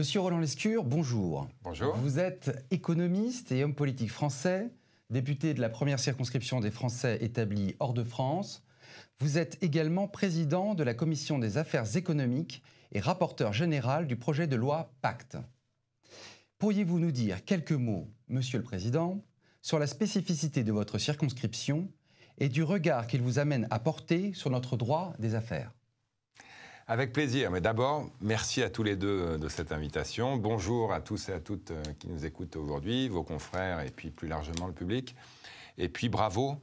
Monsieur Roland Lescure, bonjour. Bonjour. Vous êtes économiste et homme politique français, député de la première circonscription des Français établis hors de France. Vous êtes également président de la commission des affaires économiques et rapporteur général du projet de loi Pacte. Pourriez-vous nous dire quelques mots, Monsieur le Président, sur la spécificité de votre circonscription et du regard qu'il vous amène à porter sur notre droit des affaires avec plaisir, mais d'abord, merci à tous les deux euh, de cette invitation. Bonjour à tous et à toutes euh, qui nous écoutent aujourd'hui, vos confrères et puis plus largement le public. Et puis bravo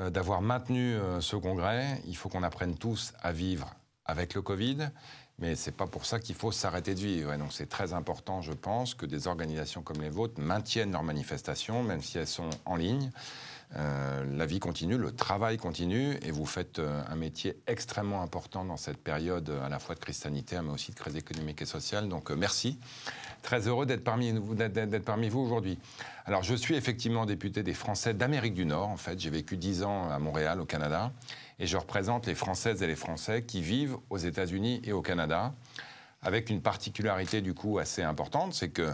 euh, d'avoir maintenu ce congrès. Il faut qu'on apprenne tous à vivre avec le Covid, mais ce n'est pas pour ça qu'il faut s'arrêter de vivre. Et donc c'est très important, je pense, que des organisations comme les vôtres maintiennent leurs manifestations, même si elles sont en ligne. Euh, la vie continue, le travail continue, et vous faites euh, un métier extrêmement important dans cette période euh, à la fois de crise mais aussi de crise économique et sociale. Donc merci. Très heureux d'être parmi, vous aujourd'hui. Alors je suis effectivement député des Français d'Amérique du Nord, en fait. J'ai vécu dix ans à Montréal, au Canada, et je représente les Françaises et les Français qui vivent aux États-Unis et au Canada, avec une particularité du coup assez importante, c'est que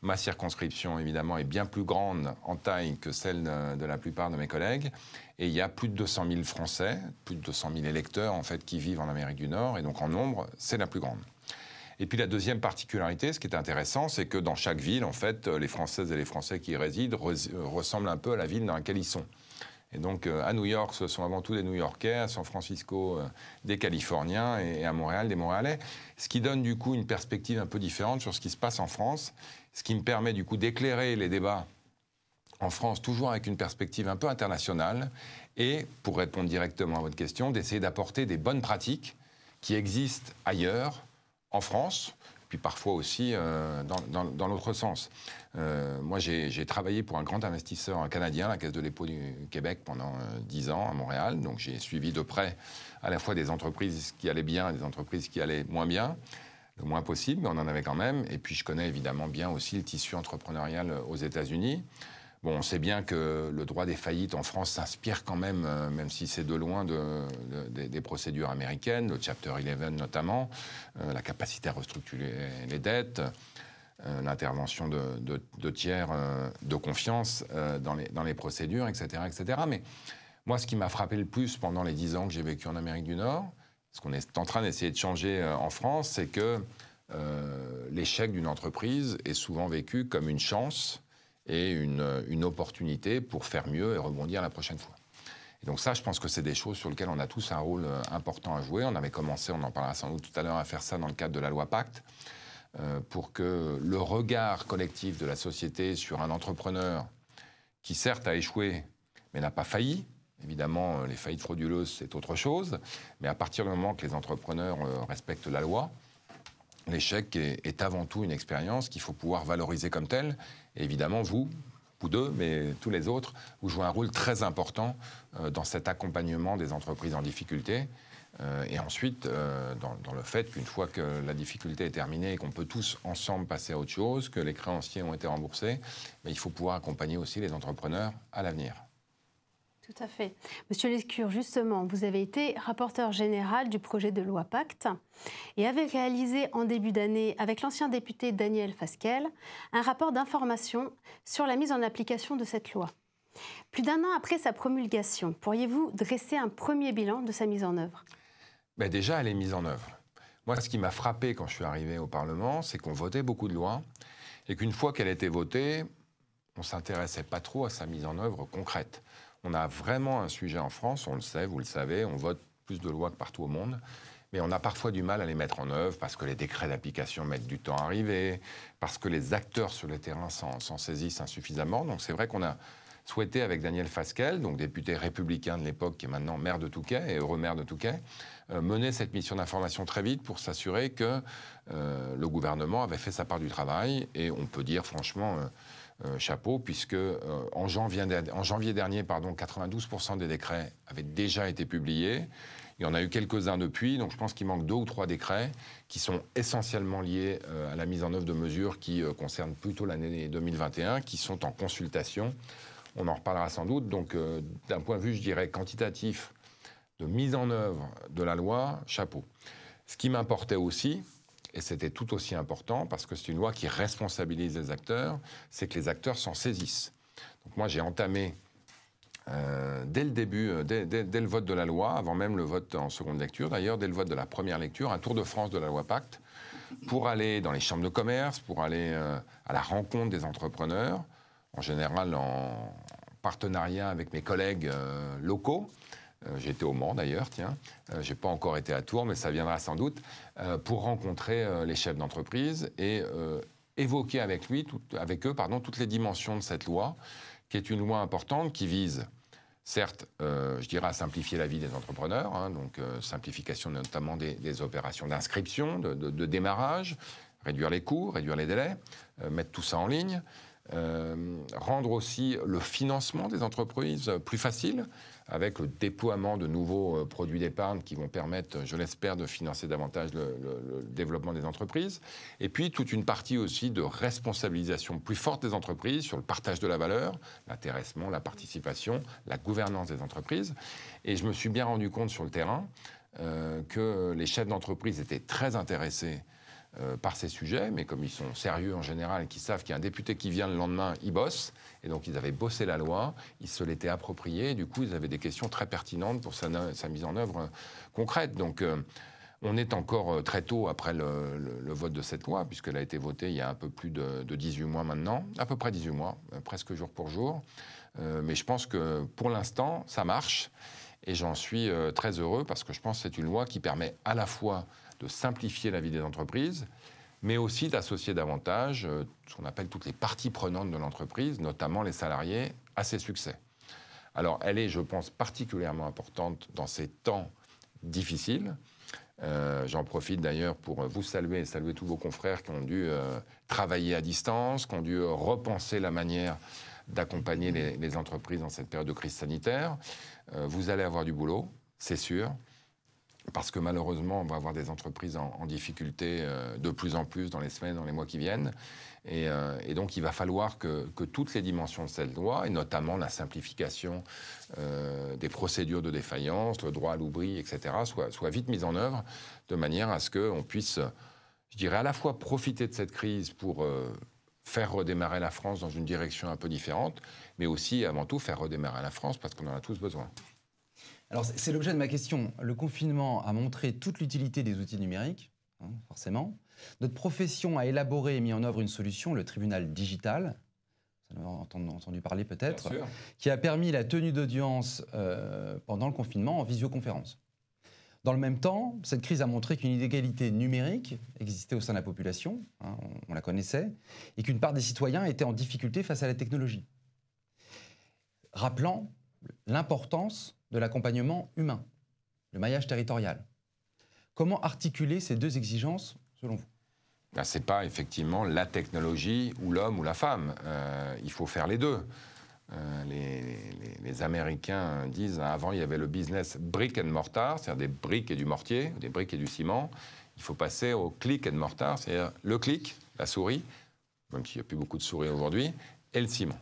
Ma circonscription, évidemment, est bien plus grande en taille que celle de, la plupart de mes collègues. Et il y a plus de 200 000 Français, plus de 200 000 électeurs, en fait, qui vivent en Amérique du Nord. Et donc, en nombre, c'est la plus grande. Et puis la deuxième particularité, ce qui est intéressant, c'est que dans chaque ville, en fait, les Françaises et les Français qui y résident ressemblent un peu à la ville dans laquelle ils sont. Et donc euh, à New York, ce sont avant tout des New Yorkais, à San Francisco, euh, des Californiens et, à Montréal, des Montréalais. Ce qui donne du coup une perspective un peu différente sur ce qui se passe en France, ce qui me permet du coup d'éclairer les débats en France, toujours avec une perspective un peu internationale, et pour répondre directement à votre question, d'essayer d'apporter des bonnes pratiques qui existent ailleurs, en France, puis parfois aussi euh, dans, l'autre sens. Euh, moi, j'ai travaillé pour un grand investisseur canadien, la Caisse de dépôt du Québec, pendant euh, dix ans à Montréal. Donc, j'ai suivi de près à la fois des entreprises qui allaient bien et des entreprises qui allaient moins bien, le moins possible, mais on en avait quand même. Et puis, je connais évidemment bien aussi le tissu entrepreneurial aux États-Unis. Bon, on sait bien que le droit des faillites en France s'inspire quand même, euh, même si c'est de loin des procédures américaines, le Chapter 11 notamment, euh, la capacité à restructurer les dettes, euh, l'intervention de, tiers de confiance dans les, dans, les, procédures, etc., etc. Mais moi, ce qui m'a frappé le plus pendant les dix ans que j'ai vécu en Amérique du Nord, ce qu'on est en train d'essayer de changer en France, c'est que l'échec d'une entreprise est souvent vécu comme une chance et une, opportunité pour faire mieux et rebondir la prochaine fois. Et donc ça, je pense que c'est des choses sur lesquelles on a tous un rôle euh, important à jouer. On avait commencé, on en parlera sans doute tout à l'heure, à faire ça dans le cadre de la loi Pacte, euh, pour que le regard collectif de la société sur un entrepreneur qui certes a échoué, mais n'a pas failli, évidemment euh, les faillites frauduleuses c'est autre chose, mais à partir du moment que les entrepreneurs respectent la loi, l'échec est, avant tout une expérience qu'il faut pouvoir valoriser comme telle. évidemment, vous, vous deux, mais tous les autres, vous jouez un rôle très important euh, dans cet accompagnement des entreprises en difficulté. Euh, et ensuite, euh, dans, dans le fait qu'une fois que la difficulté est terminée et qu'on peut tous ensemble passer à autre chose, que les créanciers ont été remboursés, ben, il faut pouvoir accompagner aussi les entrepreneurs à l'avenir. Tout à fait. Monsieur Lescure, justement, vous avez été rapporteur général du projet de loi Pacte et avez réalisé en début d'année, avec l'ancien député Daniel Fasquel, un rapport d'information sur la mise en application de cette loi. Plus d'un an après sa promulgation, pourriez-vous dresser un premier bilan de sa mise en œuvre ben Déjà, elle est mise en œuvre. Moi, ce qui m'a frappé quand je suis arrivé au Parlement, c'est qu'on votait beaucoup de lois et qu'une fois qu'elle était votée, on ne s'intéressait pas trop à sa mise en œuvre concrète. On a vraiment un sujet en France, on le sait, vous le savez, on vote plus de lois que partout au monde mais on a parfois du mal à les mettre en œuvre parce que les décrets d'application mettent du temps à arriver, parce que les acteurs sur le terrain s'en saisissent insuffisamment. Donc c'est vrai qu'on a souhaité avec Daniel Fasquel, donc député républicain de l'époque qui est maintenant maire de Touquet et heureux maire de Touquet, euh, mener cette mission d'information très vite pour s'assurer que euh, le gouvernement avait fait sa part du travail et on peut dire franchement... Euh, euh, chapeau, puisque euh, en, janvier, en, janvier, dernier, pardon, 92% des décrets avaient déjà été publiés. Il y en a eu quelques-uns depuis, donc je pense qu'il manque deux ou trois décrets qui sont essentiellement liés euh, à la mise en œuvre de mesures qui concernent plutôt l'année 2021, qui sont en consultation. On en reparlera sans doute. Donc, d'un point de vue, je dirais, quantitatif, de mise en œuvre de la loi, chapeau. Ce qui m'importait aussi, et c'était tout aussi important parce que c'est une loi qui responsabilise les acteurs, c'est que les acteurs s'en saisissent. Donc moi j'ai entamé euh, dès le début, euh, dès, le vote de la loi, avant même le vote en seconde lecture, d'ailleurs, dès le vote de la première lecture, un tour de France de la loi Pacte pour aller dans les chambres de commerce, pour aller euh, à la rencontre des entrepreneurs, en général en partenariat avec mes collègues locaux, euh, j'ai été au Mans d'ailleurs, tiens. Euh, j'ai pas encore été à Tours, mais ça viendra sans doute euh, pour rencontrer les chefs d'entreprise et évoquer avec lui, avec eux, pardon, toutes les dimensions de cette loi, qui est une loi importante qui vise certes, je dirais, à simplifier la vie des entrepreneurs, hein, donc simplification notamment des, opérations d'inscription, de, démarrage, réduire les coûts, réduire les délais, mettre tout ça en ligne, rendre aussi le financement des entreprises plus facile avec le déploiement de nouveaux euh, produits d'épargne qui vont permettre, je l'espère, de financer davantage le, développement des entreprises. Et puis toute une partie aussi de responsabilisation plus forte des entreprises sur le partage de la valeur, l'intéressement, la participation, la gouvernance des entreprises. Et je me suis bien rendu compte sur le terrain euh, que les chefs d'entreprise étaient très intéressés euh, par ces sujets, mais comme ils sont sérieux en général et qu'ils savent qu'il y a un député qui vient le lendemain, ils bossent, et donc ils avaient bossé la loi, ils se l'étaient appropriée, et du coup ils avaient des questions très pertinentes pour sa, mise en œuvre euh, concrète. Donc euh, on est encore très tôt après le, vote de cette loi, puisqu'elle a été votée il y a un peu plus de, 18 mois maintenant, à peu près 18 mois, presque jour pour jour, mais je pense que pour l'instant ça marche, et j'en suis très heureux parce que je pense que c'est une loi qui permet à la fois de simplifier la vie des entreprises, mais aussi d'associer davantage euh, ce qu'on appelle toutes les parties prenantes de l'entreprise, notamment les salariés, à ses succès. Alors elle est, je pense, particulièrement importante dans ces temps difficiles. Euh, j'en profite d'ailleurs pour vous saluer et saluer tous vos confrères qui ont dû euh, travailler à distance, qui ont dû repenser la manière d'accompagner les, entreprises dans cette période de crise sanitaire. vous allez avoir du boulot, c'est sûr parce que malheureusement, on va avoir des entreprises en, difficulté euh, de plus en plus dans les semaines, dans les mois qui viennent. Et, euh, donc, il va falloir que, toutes les dimensions de cette loi, et notamment la simplification euh, des procédures de défaillance, le droit à l'oubli, etc., soient, soient, vite mises en œuvre, de manière à ce qu'on puisse, je dirais, à la fois profiter de cette crise pour faire redémarrer la France dans une direction un peu différente, mais aussi, avant tout, faire redémarrer la France, parce qu'on en a tous besoin. Alors c'est l'objet de ma question. Le confinement a montré toute l'utilité des outils numériques, hein, forcément. Notre profession a élaboré et mis en œuvre une solution, le tribunal digital, vous en avez entendu, parler peut-être, qui a permis la tenue d'audience euh, pendant le confinement en visioconférence. Dans le même temps, cette crise a montré qu'une inégalité numérique existait au sein de la population, hein, on la connaissait, et qu'une part des citoyens était en difficulté face à la technologie. Rappelant l'importance de l'accompagnement humain, le maillage territorial. Comment articuler ces deux exigences selon vous ben, Ce n'est pas effectivement la technologie ou l'homme ou la femme. Euh, il faut faire les deux. Euh, les, Américains disent, hein, avant il y avait le business brick and mortar, c'est-à-dire des briques et du mortier, des briques et du ciment. Il faut passer au click and mortar, c'est-à-dire le clic, la souris, même s'il n'y a plus beaucoup de souris aujourd'hui, et le ciment.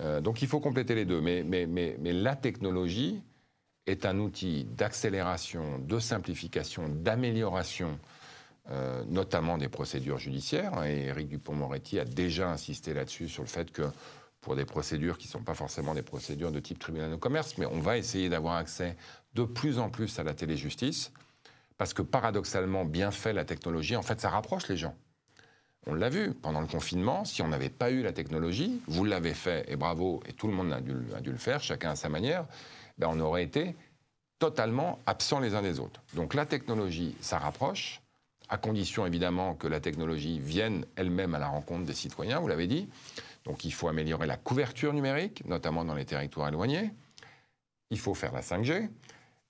Euh, donc il faut compléter les deux. Mais, la technologie est un outil d'accélération, de simplification, d'amélioration, euh, notamment des procédures judiciaires. Et Éric Dupont-Moretti a déjà insisté là-dessus, sur le fait que pour des procédures qui ne sont pas forcément des procédures de type tribunal de commerce, mais on va essayer d'avoir accès de plus en plus à la téléjustice, parce que paradoxalement, bien fait la technologie, en fait, ça rapproche les gens. On l'a vu pendant le confinement, si on n'avait pas eu la technologie, vous l'avez fait et bravo, et tout le monde a dû, le faire, chacun à sa manière, ben, on aurait été totalement absents les uns des autres. Donc la technologie, ça rapproche, à condition évidemment que la technologie vienne elle-même à la rencontre des citoyens, vous l'avez dit. Donc il faut améliorer la couverture numérique, notamment dans les territoires éloignés. Il faut faire la 5G.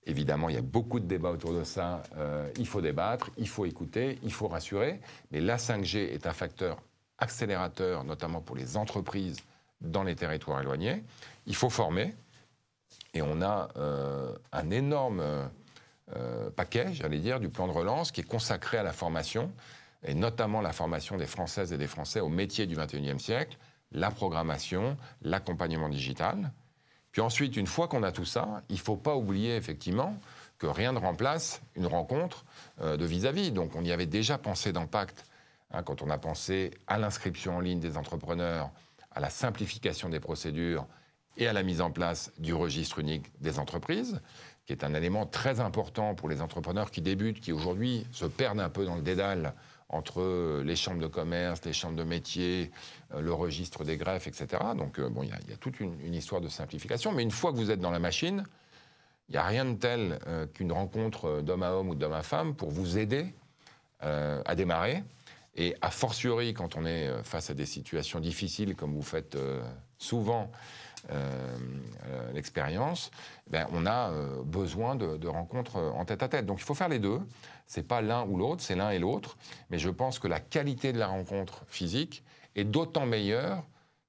Évidemment, il y a beaucoup de débats autour de ça. Euh, il faut débattre, il faut écouter, il faut rassurer. Mais la 5G est un facteur accélérateur, notamment pour les entreprises dans les territoires éloignés. Il faut former. Et on a euh, un énorme euh, paquet, j'allais dire, du plan de relance qui est consacré à la formation, et notamment la formation des Françaises et des Français aux métiers du 21e siècle, la programmation, l'accompagnement digital. Puis ensuite, une fois qu'on a tout ça, il ne faut pas oublier effectivement que rien ne remplace une rencontre euh, de vis-à-vis. Donc on y avait déjà pensé dans Pacte, hein, quand on a pensé à l'inscription en ligne des entrepreneurs, à la simplification des procédures et à la mise en place du registre unique des entreprises, qui est un élément très important pour les entrepreneurs qui débutent, qui aujourd'hui se perdent un peu dans le dédale entre euh, les chambres de commerce, les chambres de métier, euh, le registre des greffes, etc. Donc, euh, bon, il y, a toute une, histoire de simplification. Mais une fois que vous êtes dans la machine, il n'y a rien de tel qu'une rencontre d'homme à homme ou d'homme à femme pour vous aider à démarrer. Et a fortiori, quand on est face à des situations difficiles, comme vous faites souvent, euh, euh, l'expérience, ben, on a euh, besoin de, rencontres en tête à tête. Donc il faut faire les deux. C'est pas l'un ou l'autre, c'est l'un et l'autre. Mais je pense que la qualité de la rencontre physique est d'autant meilleure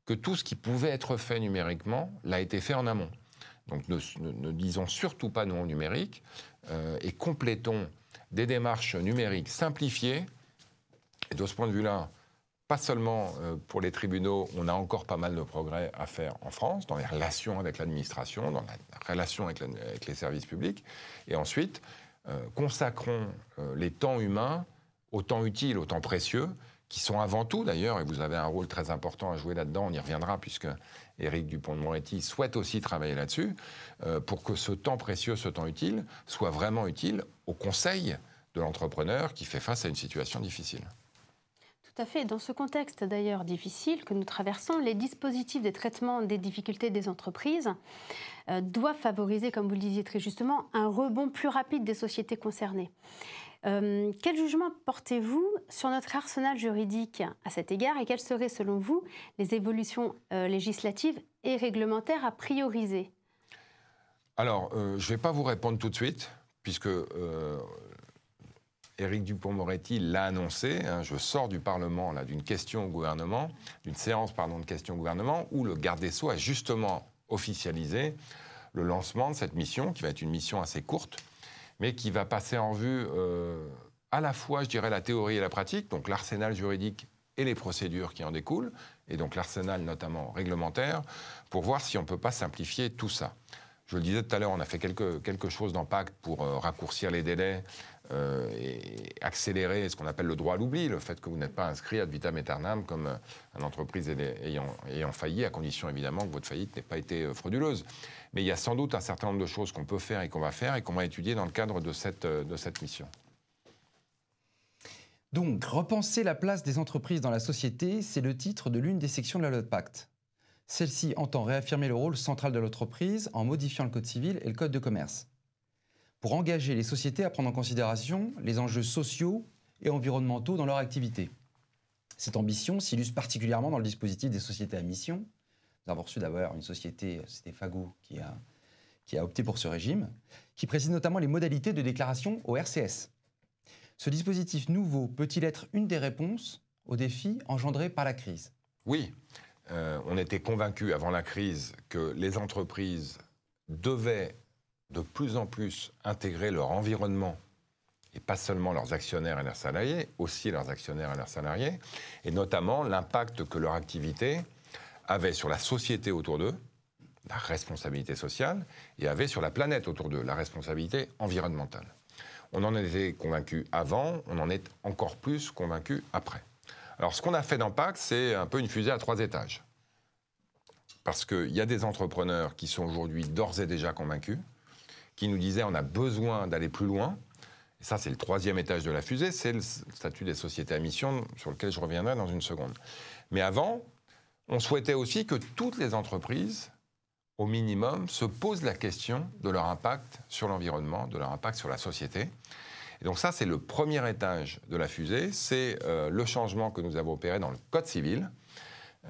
que tout ce qui pouvait être fait numériquement l'a été fait en amont. Donc ne, disons surtout pas non numérique et complétons des démarches numériques simplifiées. Et de ce point de vue-là, pas seulement euh, pour les tribunaux, on a encore pas mal de progrès à faire en France, dans les relations avec l'administration, dans la relation avec, les services publics. Et ensuite, euh, consacrons euh, les temps humains au temps utile, au temps précieux, qui sont avant tout d'ailleurs, et vous avez un rôle très important à jouer là-dedans, on y reviendra puisque Éric Dupont-de-Moretti souhaite aussi travailler là-dessus, pour que ce temps précieux, ce temps utile, soit vraiment utile au conseil de l'entrepreneur qui fait face à une situation difficile. Tout à fait. Dans ce contexte d'ailleurs difficile que nous traversons, les dispositifs de traitement des difficultés des entreprises euh, doivent favoriser, comme vous le disiez très justement, un rebond plus rapide des sociétés concernées. Euh, quel jugement portez-vous sur notre arsenal juridique à cet égard et quelles seraient selon vous les évolutions euh, législatives et réglementaires à prioriser Alors, je ne vais pas vous répondre tout de suite, puisque Éric Dupont-Moretti l'a annoncé. Hein, je sors du Parlement d'une question au gouvernement, d'une séance pardon de questions au gouvernement où le garde des sceaux a justement officialisé le lancement de cette mission, qui va être une mission assez courte, mais qui va passer en vue euh, à la fois, je dirais, la théorie et la pratique, donc l'arsenal juridique et les procédures qui en découlent, et donc l'arsenal notamment réglementaire, pour voir si on ne peut pas simplifier tout ça. Je le disais tout à l'heure, on a fait quelque, chose d'impact pour euh, raccourcir les délais, euh, et accélérer ce qu'on appelle le droit à l'oubli, le fait que vous n'êtes pas inscrit ad vitam aeternam comme euh, une entreprise ayant, ayant failli, à condition évidemment que votre faillite n'ait pas été euh, frauduleuse. Mais il y a sans doute un certain nombre de choses qu'on peut faire et qu'on va faire et qu'on va étudier dans le cadre de cette, de cette mission. Donc, Repenser la place des entreprises dans la société, c'est le titre de l'une des sections de la loi de pacte. Celle-ci entend réaffirmer le rôle central de l'entreprise en modifiant le Code civil et le Code de commerce pour engager les sociétés à prendre en considération les enjeux sociaux et environnementaux dans leur activité. Cette ambition s'illustre particulièrement dans le dispositif des sociétés à mission. Nous avons reçu d'ailleurs une société, c'était Fago, qui a, qui a opté pour ce régime, qui précise notamment les modalités de déclaration au RCS. Ce dispositif nouveau peut-il être une des réponses aux défis engendrés par la crise Oui. Euh, on était convaincu avant la crise que les entreprises devaient de plus en plus intégrer leur environnement et pas seulement leurs actionnaires et leurs salariés, aussi leurs actionnaires et leurs salariés, et notamment l'impact que leur activité avait sur la société autour d'eux, la responsabilité sociale, et avait sur la planète autour d'eux, la responsabilité environnementale. On en était convaincu avant, on en est encore plus convaincu après. Alors ce qu'on a fait dans PAC, c'est un peu une fusée à trois étages. Parce qu'il y a des entrepreneurs qui sont aujourd'hui d'ores et déjà convaincus, qui nous disait on a besoin d'aller plus loin. Et ça, c'est le troisième étage de la fusée, c'est le statut des sociétés à mission, sur lequel je reviendrai dans une seconde. Mais avant, on souhaitait aussi que toutes les entreprises, au minimum, se posent la question de leur impact sur l'environnement, de leur impact sur la société. Et donc ça, c'est le premier étage de la fusée, c'est euh, le changement que nous avons opéré dans le Code civil,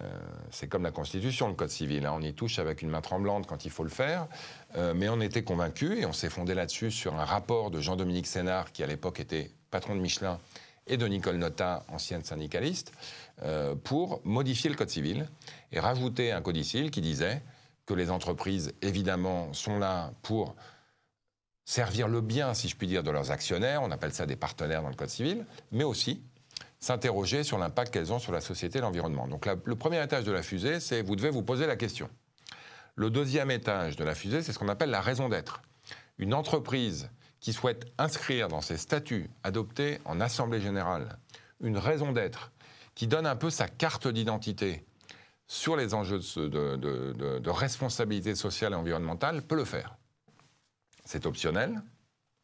euh, c'est comme la Constitution, le Code civil. Hein. on y touche avec une main tremblante quand il faut le faire. Euh, mais on était convaincus, et on s'est fondé là-dessus sur un rapport de Jean-Dominique Sénard, qui à l'époque était patron de Michelin, et de Nicole Nota, ancienne syndicaliste, euh, pour modifier le Code civil et rajouter un codicile qui disait que les entreprises, évidemment, sont là pour servir le bien, si je puis dire, de leurs actionnaires, on appelle ça des partenaires dans le Code civil, mais aussi s'interroger sur l'impact qu'elles ont sur la société et l'environnement. Donc le premier étage de la fusée, c'est vous devez vous poser la question. Le deuxième étage de la fusée, c'est ce qu'on appelle la raison d'être. Une entreprise qui souhaite inscrire dans ses statuts adoptés en Assemblée générale une raison d'être qui donne un peu sa carte d'identité sur les enjeux de, de, responsabilité sociale et environnementale peut le faire. C'est optionnel,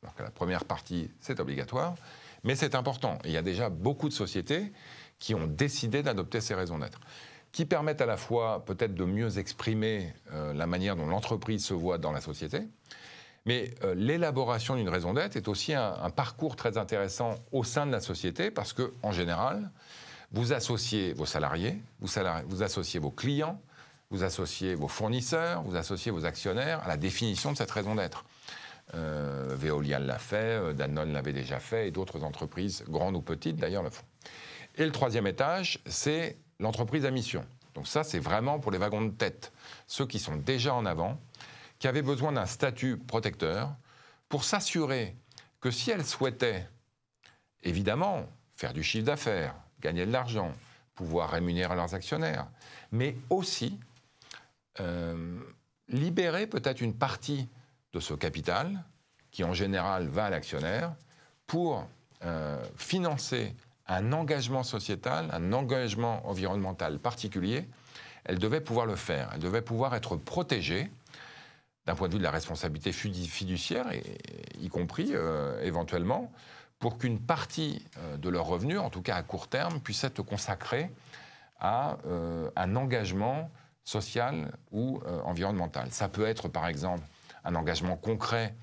alors que la première partie, c'est obligatoire. Mais c'est important. Il y a déjà beaucoup de sociétés qui ont décidé d'adopter ces raisons d'être, qui permettent à la fois peut-être de mieux exprimer euh, la manière dont l'entreprise se voit dans la société, mais euh, l'élaboration d'une raison d'être est aussi un, parcours très intéressant au sein de la société parce que, en général, vous associez vos salariés, salariés, vous associez vos clients, vous associez vos fournisseurs, vous associez vos actionnaires à la définition de cette raison d'être. Euh, Veolia l'a fait, euh, Danone l'avait déjà fait, et d'autres entreprises, grandes ou petites d'ailleurs, le font. Et le troisième étage, c'est l'entreprise à mission. Donc ça, c'est vraiment pour les wagons de tête, ceux qui sont déjà en avant, qui avaient besoin d'un statut protecteur pour s'assurer que si elles souhaitaient, évidemment, faire du chiffre d'affaires, gagner de l'argent, pouvoir rémunérer leurs actionnaires, mais aussi euh, libérer peut-être une partie de ce capital, qui en général va à l'actionnaire, pour euh, financer un engagement sociétal, un engagement environnemental particulier, elle devait pouvoir le faire. Elle devait pouvoir être protégée d'un point de vue de la responsabilité fiduciaire, y compris euh, éventuellement, pour qu'une partie euh, de leurs revenus, en tout cas à court terme, puisse être consacrée à un engagement social ou environnemental. Ça peut être par exemple un engagement concret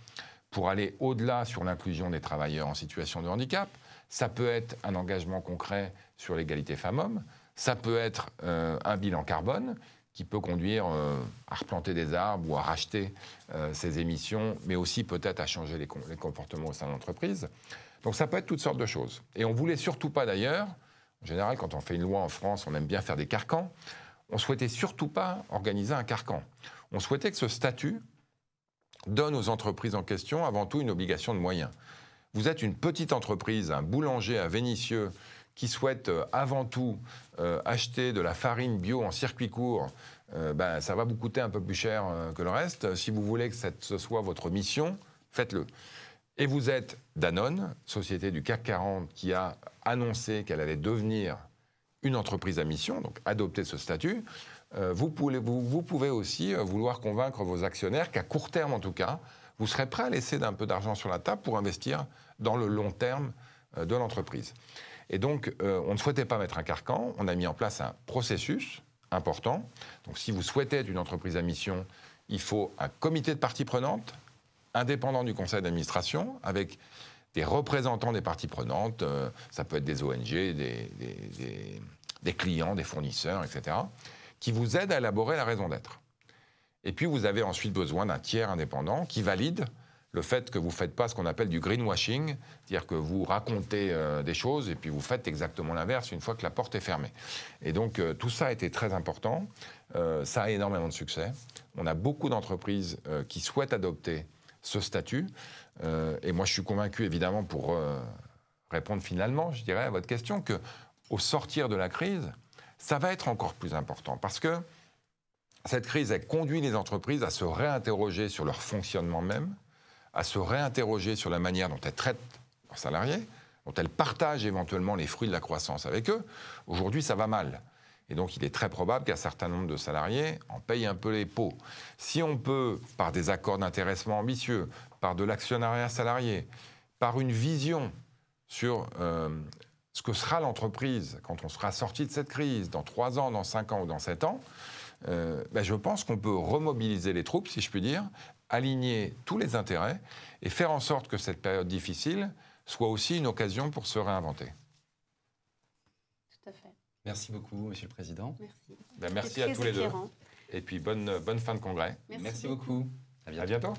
pour aller au-delà sur l'inclusion des travailleurs en situation de handicap. Ça peut être un engagement concret sur l'égalité femmes-hommes. Ça peut être euh, un bilan carbone qui peut conduire euh, à replanter des arbres ou à racheter ses euh, émissions, mais aussi peut-être à changer les, les, comportements au sein de l'entreprise. Donc ça peut être toutes sortes de choses. Et on voulait surtout pas d'ailleurs, en général quand on fait une loi en France, on aime bien faire des carcans, on souhaitait surtout pas organiser un carcan. On souhaitait que ce statut donne aux entreprises en question avant tout une obligation de moyens. Vous êtes une petite entreprise, un boulanger, à vénitieux, qui souhaite euh, avant tout euh, acheter de la farine bio en circuit court, euh, ben, ça va vous coûter un peu plus cher que le reste. Si vous voulez que ce soit votre mission, faites-le. Et vous êtes Danone, société du CAC 40, qui a annoncé qu'elle allait devenir une entreprise à mission, donc adopter ce statut. Euh, vous, pouvez, aussi euh, vouloir convaincre vos actionnaires qu'à court terme en tout cas, vous serez prêt à laisser un peu d'argent sur la table pour investir dans le long terme euh, de l'entreprise. Et donc, on ne souhaitait pas mettre un carcan, on a mis en place un processus important. Donc, si vous souhaitez être une entreprise à mission, il faut un comité de parties prenantes, indépendant du conseil d'administration, avec des représentants des parties prenantes, ça peut être des ONG, des clients, des fournisseurs, etc qui vous aide à élaborer la raison d'être. Et puis vous avez ensuite besoin d'un tiers indépendant qui valide le fait que vous ne faites pas ce qu'on appelle du greenwashing, c'est-à-dire que vous racontez euh, des choses et puis vous faites exactement l'inverse une fois que la porte est fermée. Et donc euh, tout ça a été très important, euh, ça a énormément de succès. On a beaucoup d'entreprises qui souhaitent adopter ce statut, et moi je suis convaincu évidemment pour répondre finalement, je dirais, à votre question, que au sortir de la crise, ça va être encore plus important parce que cette crise, a conduit les entreprises à se réinterroger sur leur fonctionnement même, à se réinterroger sur la manière dont elles traitent leurs salariés, dont elles partagent éventuellement les fruits de la croissance avec eux. Aujourd'hui, ça va mal. Et donc, il est très probable qu'un certain nombre de salariés en payent un peu les pots. Si on peut, par des accords d'intéressement ambitieux, par de l'actionnariat salarié, par une vision sur euh, ce que sera l'entreprise quand on sera sorti de cette crise, dans 3 ans, dans 5 ans ou dans 7 ans, euh, ben, je pense qu'on peut remobiliser les troupes, si je puis dire, aligner tous les intérêts et faire en sorte que cette période difficile soit aussi une occasion pour se réinventer. Tout à fait. Merci beaucoup, Monsieur le Président. Merci. Ben, merci à tous les deux. Et puis bonne, bonne fin de congrès. Merci, beaucoup. À bientôt.